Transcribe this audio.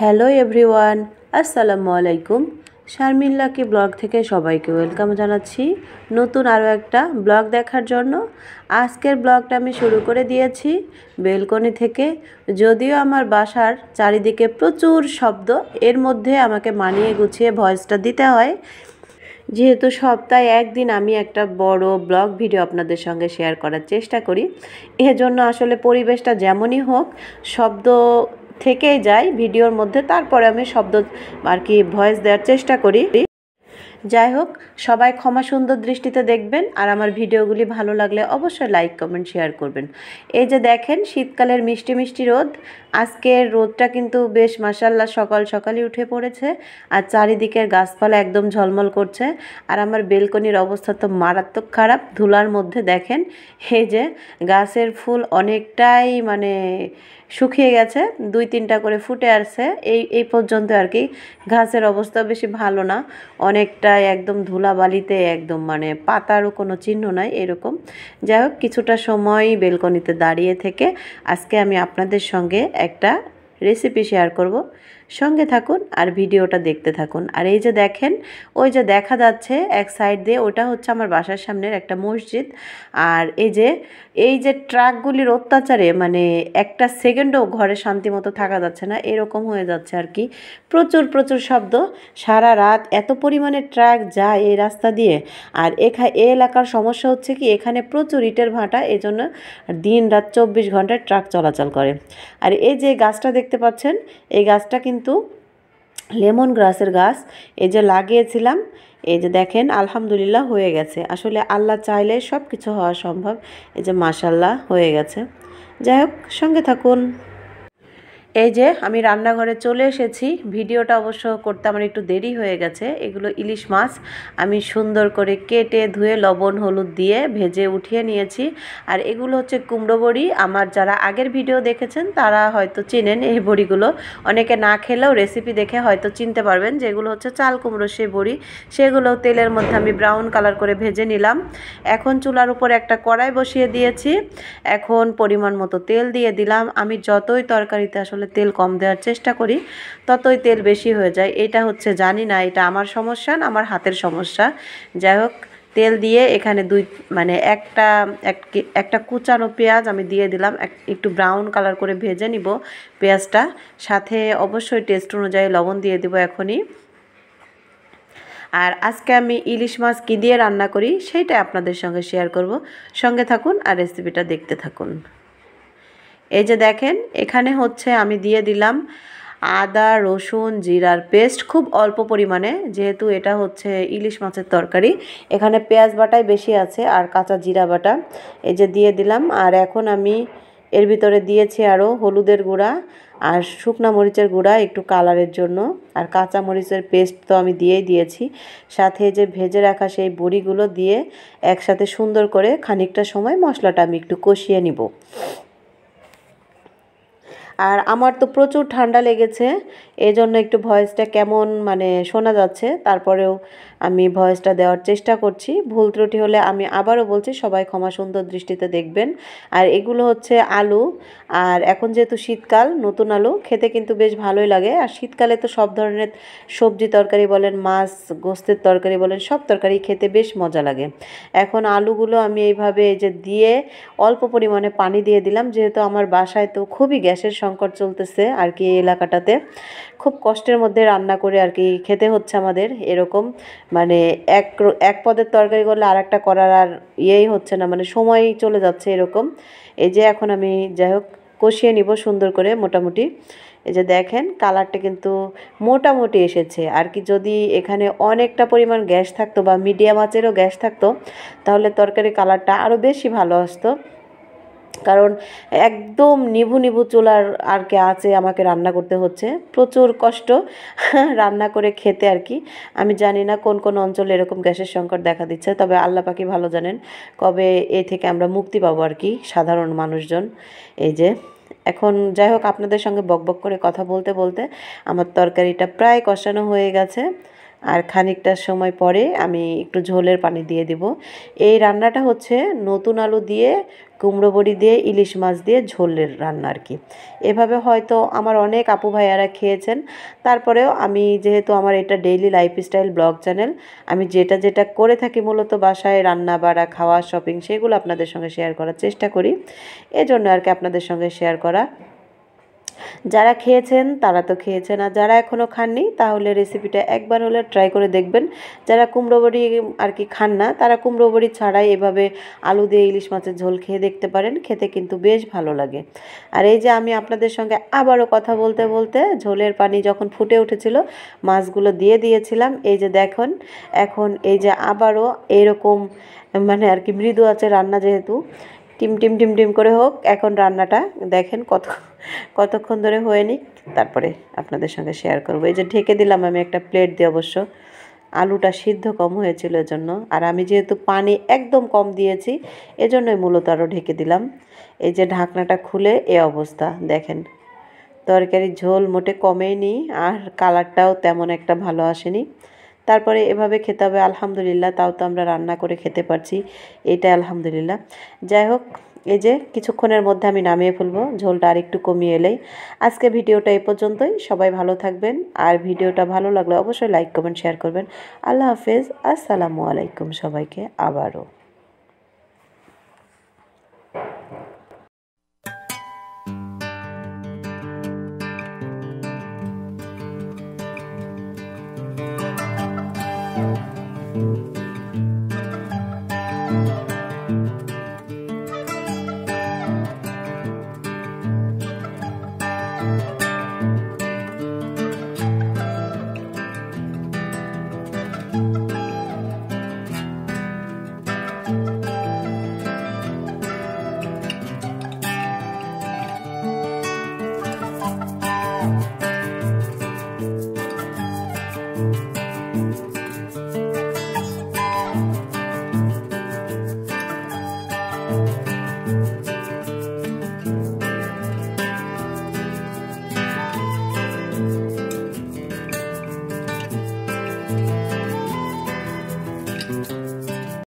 hello everyone আসসালামু আলাইকুম শারমিল্লাকে blog থেকে সবাইকে ওয়েলকাম জানাচ্ছি নতুন আরও একটা ব্লগ দেখার জন্য আজকের ব্লগটা আমি শুরু করে দিয়েছি বেলকনি থেকে যদিও আমার বাসার চারিদিকে প্রচুর শব্দ এর মধ্যে আমাকে মানিয়ে গুছিয়ে ভয়েসটা দিতে হয় যেহেতু সপ্তাহে একদিন আমি একটা বড় ব্লগ ভিডিও আপনাদের সঙ্গে শেয়ার করার চেষ্টা করি এজন্য আসলে পরিবেশটা যেমনই হোক শব্দ থেকেই যায় ভিডিওর মধ্যে তারপরে আমি শব্দ আর কি ভয়েস দেওয়ার চেষ্টা করি যাই হোক সবাই ক্ষমা সুন্দর দৃষ্টিতে দেখবেন আর আমার ভিডিওগুলি ভালো লাগলে অবশ্যই লাইক কমেন্ট শেয়ার করবেন এই যে দেখেন শীতকালের মিষ্টি মিষ্টি রোদ আজকের রোদটা কিন্তু বেশ মাসাল্লা সকাল সকালই উঠে পড়েছে আর চারিদিকের গাছপালা একদম ঝলমল করছে আর আমার বেলকনির অবস্থা তো মারাত্মক খারাপ ধুলার মধ্যে দেখেন এই যে গাছের ফুল অনেকটাই মানে শুকিয়ে গেছে দুই তিনটা করে ফুটে আসছে এই এই পর্যন্ত আর কি ঘাসের অবস্থা বেশি ভালো না অনেকটা একদম ধুলাবালিতে একদম মানে পাতারও কোনো চিহ্ন নাই এরকম যাই হোক কিছুটা সময় বেলকনিতে দাঁড়িয়ে থেকে আজকে আমি আপনাদের সঙ্গে একটা রেসিপি শেয়ার করব সঙ্গে থাকুন আর ভিডিওটা দেখতে থাকুন আর এই যে দেখেন ওই যে দেখা যাচ্ছে এক সাইড দিয়ে ওটা হচ্ছে আমার বাসার সামনের একটা মসজিদ আর এই যে এই যে ট্রাকগুলির অত্যাচারে মানে একটা সেকেন্ডও ঘরে শান্তি মতো থাকা যাচ্ছে না এরকম হয়ে যাচ্ছে আর কি প্রচুর প্রচুর শব্দ সারা রাত এত পরিমাণে ট্রাক যায় এই রাস্তা দিয়ে আর এখা এ এলাকার সমস্যা হচ্ছে কি এখানে প্রচুর ইটের এই জন্য দিন রাত চব্বিশ ঘন্টায় ট্রাক চলাচল করে আর এই যে গাছটা দেখতে পাচ্ছেন এই গাছটা কিন্তু কিন্তু লেমন গ্রাসের গাছ এই যে লাগিয়েছিলাম এই যে দেখেন আলহামদুলিল্লাহ হয়ে গেছে আসলে আল্লাহ চাইলে সব কিছু হওয়া সম্ভব এই যে মাসাল্লাহ হয়ে গেছে যাই হোক সঙ্গে থাকুন এই যে আমি রান্নাঘরে চলে এসেছি ভিডিওটা অবশ্য করতে আমার একটু দেরি হয়ে গেছে এগুলো ইলিশ মাছ আমি সুন্দর করে কেটে ধুয়ে লবণ হলুদ দিয়ে ভেজে উঠিয়ে নিয়েছি আর এগুলো হচ্ছে কুমড়ো বড়ি আমার যারা আগের ভিডিও দেখেছেন তারা হয়তো চিনেন এই বড়িগুলো অনেকে না খেলেও রেসিপি দেখে হয়তো চিনতে পারবেন যেগুলো হচ্ছে চাল কুমড়ো সে বড়ি সেগুলো তেলের মধ্যে আমি ব্রাউন কালার করে ভেজে নিলাম এখন চুলার উপর একটা কড়াই বসিয়ে দিয়েছি এখন পরিমাণ মতো তেল দিয়ে দিলাম আমি যতই তরকারিতে আসলে আসলে তেল কম দেওয়ার চেষ্টা করি ততই তেল বেশি হয়ে যায় এটা হচ্ছে জানি না এটা আমার সমস্যা না আমার হাতের সমস্যা যাই হোক তেল দিয়ে এখানে দুই মানে একটা একটা কুচানো পেঁয়াজ আমি দিয়ে দিলাম একটু ব্রাউন কালার করে ভেজে নিব পেঁয়াজটা সাথে অবশ্যই টেস্ট অনুযায়ী লবণ দিয়ে দেবো এখনই আর আজকে আমি ইলিশ মাছ কী দিয়ে রান্না করি সেইটা আপনাদের সঙ্গে শেয়ার করব সঙ্গে থাকুন আর রেসিপিটা দেখতে থাকুন এই যে দেখেন এখানে হচ্ছে আমি দিয়ে দিলাম আদা রসুন জিরার পেস্ট খুব অল্প পরিমাণে যেহেতু এটা হচ্ছে ইলিশ মাছের তরকারি এখানে পেঁয়াজ বাটাই বেশি আছে আর কাঁচা জিরা বাটা এই যে দিয়ে দিলাম আর এখন আমি এর ভিতরে দিয়েছি আরও হলুদের গুঁড়া আর শুকনা মরিচের গুঁড়া একটু কালারের জন্য আর কাঁচা মরিচের পেস্ট তো আমি দিয়েই দিয়েছি সাথে যে ভেজে রাখা সেই বড়িগুলো দিয়ে একসাথে সুন্দর করে খানিকটা সময় মশলাটা আমি একটু কষিয়ে নিব আর আমার তো প্রচুর ঠান্ডা লেগেছে এই জন্য একটু ভয়েসটা কেমন মানে শোনা যাচ্ছে তারপরেও আমি ভয়েসটা দেওয়ার চেষ্টা করছি ভুল ত্রুটি হলে আমি আবারও বলছি সবাই ক্ষমা সুন্দর দৃষ্টিতে দেখবেন আর এগুলো হচ্ছে আলু আর এখন যেহেতু শীতকাল নতুন আলু খেতে কিন্তু বেশ ভালোই লাগে আর শীতকালে তো সব ধরনের সবজি তরকারি বলেন মাছ গোস্তের তরকারি বলেন সব তরকারি খেতে বেশ মজা লাগে এখন আলুগুলো আমি এইভাবে এই যে দিয়ে অল্প পরিমাণে পানি দিয়ে দিলাম যেহেতু আমার বাসায় তো খুবই গ্যাসের সংকট চলতেছে আর কি এই এলাকাটাতে খুব কষ্টের মধ্যে রান্না করে আর কি খেতে হচ্ছে আমাদের এরকম মানে এক এক পদের তরকারি করলে আর একটা করার আর ইয়েই হচ্ছে না মানে সময় চলে যাচ্ছে এরকম এই যে এখন আমি যাই হোক কষিয়ে নিব সুন্দর করে মোটামুটি এই যে দেখেন কালারটা কিন্তু মোটামুটি এসেছে আর কি যদি এখানে অনেকটা পরিমাণ গ্যাস থাকতো বা মিডিয়াম আঁচেরও গ্যাস থাকতো তাহলে তরকারি কালারটা আরও বেশি ভালো আসতো কারণ একদম নিভু নিভু চুলার আর কে আছে আমাকে রান্না করতে হচ্ছে প্রচুর কষ্ট রান্না করে খেতে আর কি আমি জানি না কোন কোন অঞ্চলে এরকম গ্যাসের সংকট দেখা দিচ্ছে তবে আল্লাহ পাখি ভালো জানেন কবে এ থেকে আমরা মুক্তি পাবো আর কি সাধারণ মানুষজন এই যে এখন যাই হোক আপনাদের সঙ্গে বকবক করে কথা বলতে বলতে আমার তরকারিটা প্রায় কষানো হয়ে গেছে আর খানিকটা সময় পরে আমি একটু ঝোলের পানি দিয়ে দেব এই রান্নাটা হচ্ছে নতুন আলু দিয়ে কুমড়ো বড়ি দিয়ে ইলিশ মাছ দিয়ে ঝোলের রান্না আর কি এভাবে হয়তো আমার অনেক আপু ভাইয়ারা খেয়েছেন তারপরেও আমি যেহেতু আমার এটা ডেইলি লাইফস্টাইল ব্লগ চ্যানেল আমি যেটা যেটা করে থাকি মূলত বাসায় রান্না বাড়া খাওয়া শপিং সেগুলো আপনাদের সঙ্গে শেয়ার করার চেষ্টা করি এজন্য আর কি আপনাদের সঙ্গে শেয়ার করা যারা খেয়েছেন তারা তো খেয়েছেন আর যারা এখনও খাননি তাহলে রেসিপিটা একবার হলে ট্রাই করে দেখবেন যারা কুমড়ো বড়ি আর কি খান না তারা কুমড়ো বড়ি ছাড়াই এভাবে আলু দিয়ে ইলিশ মাছের ঝোল খেয়ে দেখতে পারেন খেতে কিন্তু বেশ ভালো লাগে আর এই যে আমি আপনাদের সঙ্গে আবারও কথা বলতে বলতে ঝোলের পানি যখন ফুটে উঠেছিল মাছগুলো দিয়ে দিয়েছিলাম এই যে দেখুন এখন এই যে আবারও এরকম মানে আর কি মৃদু আছে রান্না যেহেতু টিম টিম টিম টিম করে হোক এখন রান্নাটা দেখেন কত কতক্ষণ ধরে হয়ে নিক তারপরে আপনাদের সঙ্গে শেয়ার করব এই যে ঢেকে দিলাম আমি একটা প্লেট দিয়ে অবশ্য আলুটা সিদ্ধ কম হয়েছিল জন্য আর আমি যেহেতু পানি একদম কম দিয়েছি এজন্যই মূলত আরও ঢেকে দিলাম এই যে ঢাকনাটা খুলে এ অবস্থা দেখেন তরকারি ঝোল মোটে কমেনি আর কালারটাও তেমন একটা ভালো আসেনি তারপরে এভাবে খেতে হবে আলহামদুলিল্লাহ তাও তো আমরা রান্না করে খেতে পারছি এটা আলহামদুলিল্লাহ যাই হোক এই যে কিছুক্ষণের মধ্যে আমি নামিয়ে ফেলবো ঝোলটা আর একটু কমিয়ে এলেই আজকে ভিডিওটা এ পর্যন্তই সবাই ভালো থাকবেন আর ভিডিওটা ভালো লাগলে অবশ্যই লাইক কমেন্ট শেয়ার করবেন আল্লাহ হাফেজ আসসালামু আলাইকুম সবাইকে আবারও